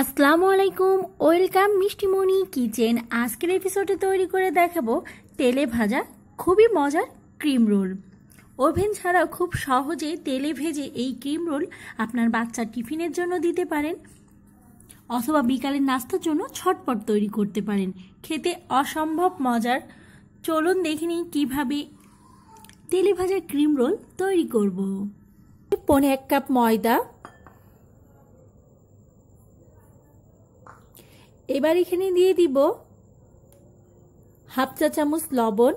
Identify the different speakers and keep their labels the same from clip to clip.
Speaker 1: আসসালামু আলাইকুম welcome মিষ্টিমণি kitchen আজকের এপিসোডে তৈরি করে দেখাবো তেলে ভাজা খুবই মজার ক্রিম রোল ওভেন ছাড়া খুব সহজে তেলে ভেজে এই ক্রিম রোল আপনার বাচ্চা টিফিনের জন্য দিতে পারেন অথবা বিকালের নাস্তার জন্য ছটপট তৈরি করতে পারেন খেতে অসম্ভব মজার চলুন দেখে নিই কীভাবে তেলে ভাজা ক্রিম রোল তৈরি করব পনে এক কাপ ময়দা এবার এখানে দিয়ে দিব হাফ চা চামচ লবণ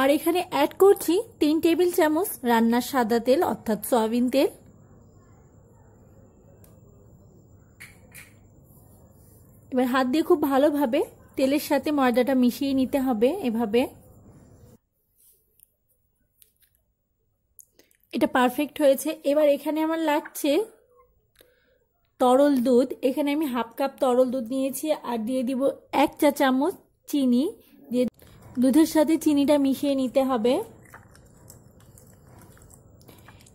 Speaker 1: আর এখানে অ্যাড করছি তিন টেবিল চামচ রান্নার সাদা তেল অর্থাৎ সয়াবিন তেল এবার হাত দিয়ে খুব ভালোভাবে তেলের সাথে ময়দাটা মিশিয়ে নিতে হবে এভাবে এটা পারফেক্ট হয়েছে এবার এখানে আমার লাগছে তরল দুধ এখানে আমি হাফ কাপ তরল দুধ নিয়েছি আর দিয়ে দিব এক চা চামচ চিনি দিয়ে দুধের সাথে চিনিটা মিশিয়ে নিতে হবে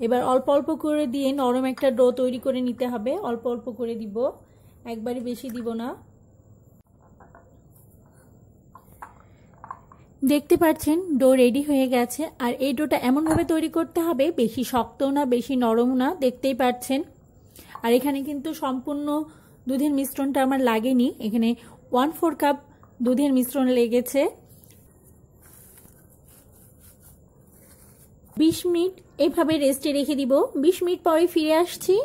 Speaker 1: এবার অল্প অল্প করে দিয়ে নরম একটা ডো তৈরি করে নিতে হবে অল্প অল্প করে দিব একবারে বেশি দিব না দেখতে পাচ্ছেন ডো রেডি হয়ে গেছে আর এই ডোটা এমনভাবে তৈরি করতে হবে বেশি শক্ত না বেশি নরম না দেখতেই পাচ্ছেন আর এখানে কিন্তু সম্পূর্ণ দুধের মিশ্রণটা আমার লাগেনি এখানে ওয়ান ফোর কাপ দুধের মিশ্রণ লেগেছে বিশ মিনিট এভাবে রেস্টে রেখে দিব বিশ মিনিট পরে ফিরে আসছি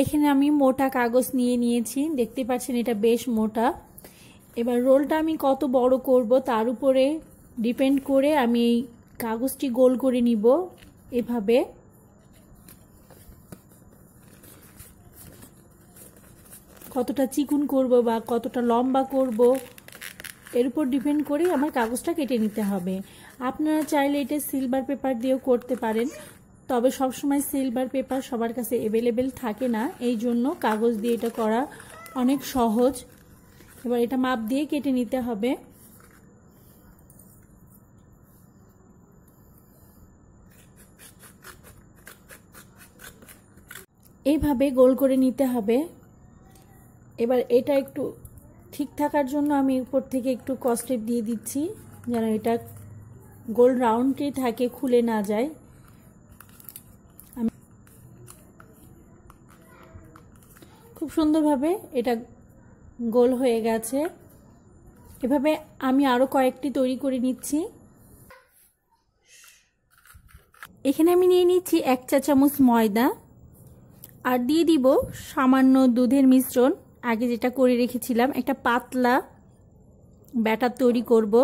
Speaker 1: এখানে আমি মোটা কাগজ নিয়ে নিয়েছি দেখতে পাচ্ছেন এটা বেশ মোটা এবার রোলটা আমি কত বড় করব তার উপরে ডিপেন্ড করে আমি এই কাগজটি গোল করে নিব এভাবে কতটা চিকুন করব বা কতটা লম্বা করব এর উপর ডিপেন্ড করেই আমার কাগজটা কেটে নিতে হবে আপনারা চাইলে এটা সিলভার পেপার দিয়েও করতে পারেন তবে সবসময় সিলভার পেপার সবার কাছে অ্যাভেলেবেল থাকে না এই জন্য কাগজ দিয়ে এটা করা অনেক সহজ এবার এটা মাপ দিয়ে কেটে নিতে হবে এইভাবে গোল করে নিতে হবে এবার এটা একটু ঠিক থাকার জন্য আমি উপর থেকে একটু কস্টেপ দিয়ে দিচ্ছি যেন এটা গোল রাউন্ডটি থাকে খুলে না যায় খুব সুন্দরভাবে এটা গোল হয়ে গেছে এভাবে আমি আরও কয়েকটি তৈরি করে নিচ্ছি এখানে আমি নিয়ে নিচ্ছি এক চা চামচ ময়দা আর দিয়ে দিব সামান্য দুধের মিশ্রণ আগে যেটা করে রেখেছিলাম একটা পাতলা ব্যাটার তৈরি করব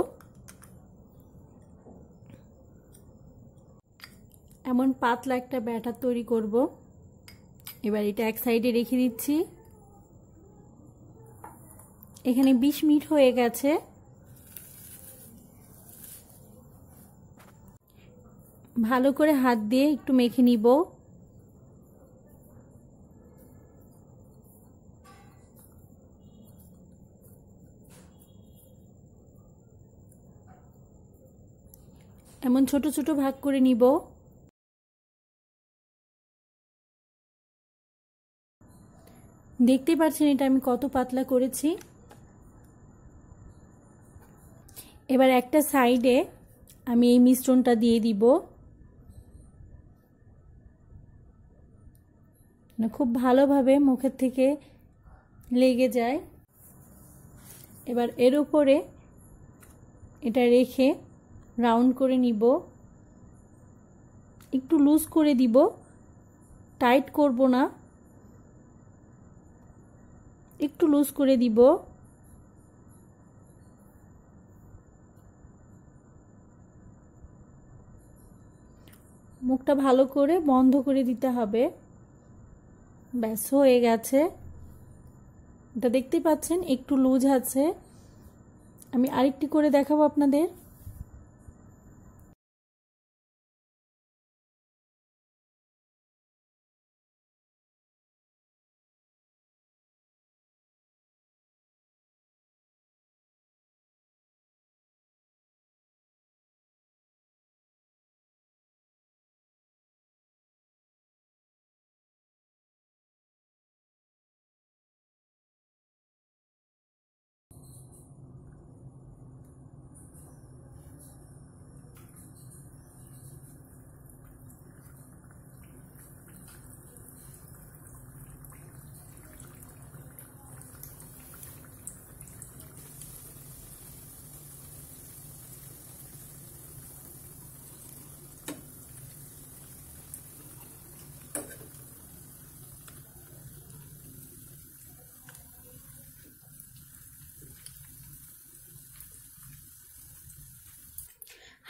Speaker 1: এমন পাতলা একটা ব্যাটার তৈরি করব এবার এটা এক সাইডে রেখে দিচ্ছি এখানে ২০ মিনিট হয়ে গেছে ভালো করে হাত দিয়ে একটু মেখে নিব এমন ছোট ছোট ভাগ করে নিব দেখতে পাচ্ছেন এটা আমি কত পাতলা করেছি এবার একটা সাইডে আমি এই মিশ্রণটা দিয়ে দিব মানে খুব ভালোভাবে মুখের থেকে লেগে যায় এবার এর উপরে এটা রেখে রাউন্ড করে নিব একটু লুজ করে দিব টাইট করব না একটু লুজ করে দিব মুখটা ভালো করে বন্ধ করে দিতে হবে ব্যাস হয়ে গেছে এটা দেখতে পাচ্ছেন একটু লুজ আছে আমি আরেকটি করে দেখাবো আপনাদের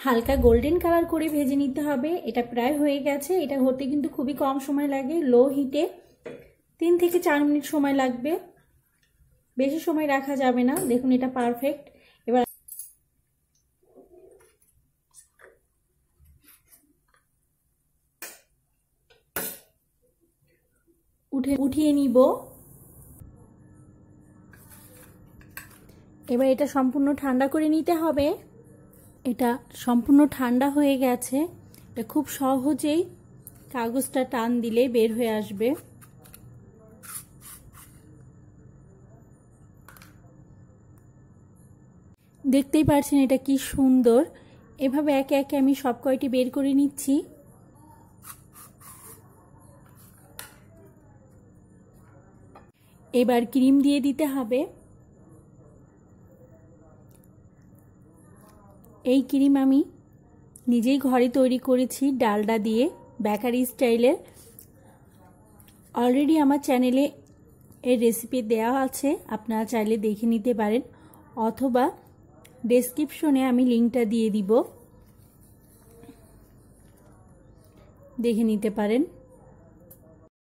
Speaker 1: হালকা গোল্ডেন কালার করে ভেজে নিতে হবে এটা প্রায় হয়ে গেছে এটা হতে কিন্তু খুবই কম সময় লাগে লো হিটে তিন থেকে চার মিনিট সময় লাগবে বেশি সময় রাখা যাবে না দেখুন এটা পারফেক্ট এবার উঠে উঠিয়ে নিব এবার এটা সম্পূর্ণ ঠান্ডা করে নিতে হবে এটা সম্পূর্ণ ঠান্ডা হয়ে গেছে এটা খুব সহজেই কাগজটা টান দিলে বের হয়ে আসবে দেখতেই পারছেন এটা কি সুন্দর এভাবে একে একে আমি সব কয়টি বের করে নিচ্ছি এবার ক্রিম দিয়ে দিতে হবে এই ক্রিম আমি নিজেই ঘরে তৈরি করেছি ডালডা দিয়ে বেকারি স্টাইলে অলরেডি আমার চ্যানেলে এর রেসিপি দেওয়া আছে আপনারা চাইলে দেখে নিতে পারেন অথবা ডেসক্রিপশনে আমি লিঙ্কটা দিয়ে দিব দেখে নিতে পারেন